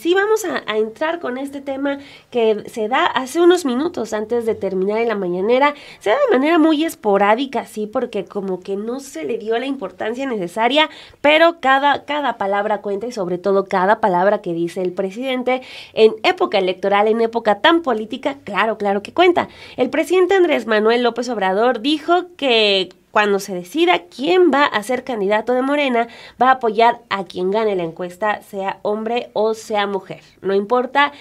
Sí, vamos a, entrar con este tema que se da hace unos minutos antes de terminar en la mañanera. Se da de manera muy esporádica, sí, porque como que no se le dio la importancia necesaria, pero cada, cada palabra cuenta y sobre todo cada palabra que dice el presidente en época electoral, en época tan política, claro, claro que cuenta. El presidente Andrés Manuel López Obrador dijo que cuando se decida quién va a ser candidato de Morena, va a apoyar a quien gane la encuesta, sea hombre o sea mujer. No importa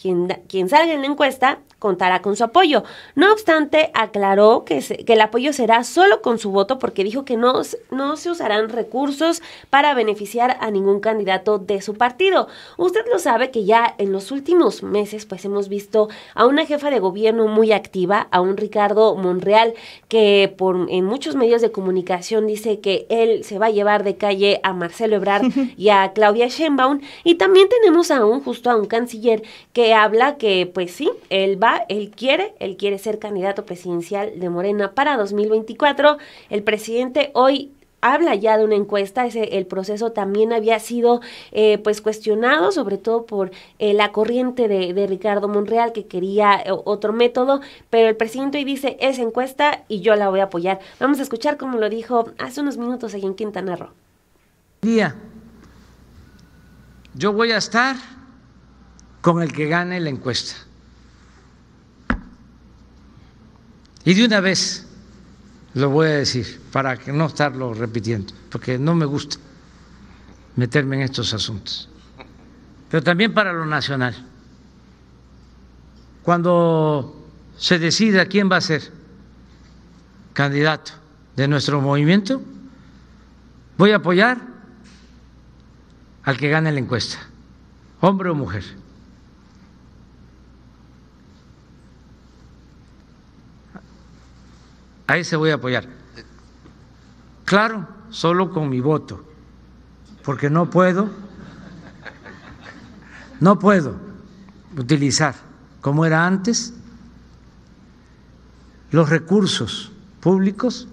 quien, salga en la encuesta contará con su apoyo. No obstante, aclaró que, que, el apoyo será solo con su voto porque dijo que no, se usarán recursos para beneficiar a ningún candidato de su partido. Usted lo sabe que ya en los últimos meses pues hemos visto a una jefa de gobierno muy activa, a un Ricardo Monreal que por, en muchos medios de comunicación dice que él se va a llevar de calle a Marcelo Ebrard y a Claudia Sheinbaum y también tenemos a un justo a un canciller que habla que, pues sí, él va, él quiere, él quiere ser candidato presidencial de Morena para 2024. El presidente hoy habla ya de una encuesta, ese, el proceso también había sido eh, pues cuestionado, sobre todo por eh, la corriente de, Ricardo Monreal que quería eh, otro método, pero el presidente hoy dice esa encuesta y yo la voy a apoyar. Vamos a escuchar cómo lo dijo hace unos minutos allí en Quintana Roo. Día, yo voy a estar con el que gane la encuesta. Y de una vez lo voy a decir para que no estarlo repitiendo, porque no me gusta meterme en estos asuntos. Pero también para lo nacional. Cuando se decida quién va a ser candidato de nuestro movimiento, voy a apoyar al que gane la encuesta, hombre o mujer. A ese voy a apoyar. Claro, solo con mi voto, porque no puedo, no puedo utilizar, como era antes, los recursos públicos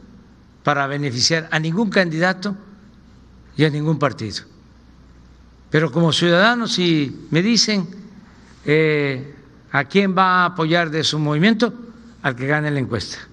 para beneficiar a ningún candidato y a ningún partido. Pero como ciudadano, si me dicen eh, a quién va a apoyar de su movimiento, al que gane la encuesta.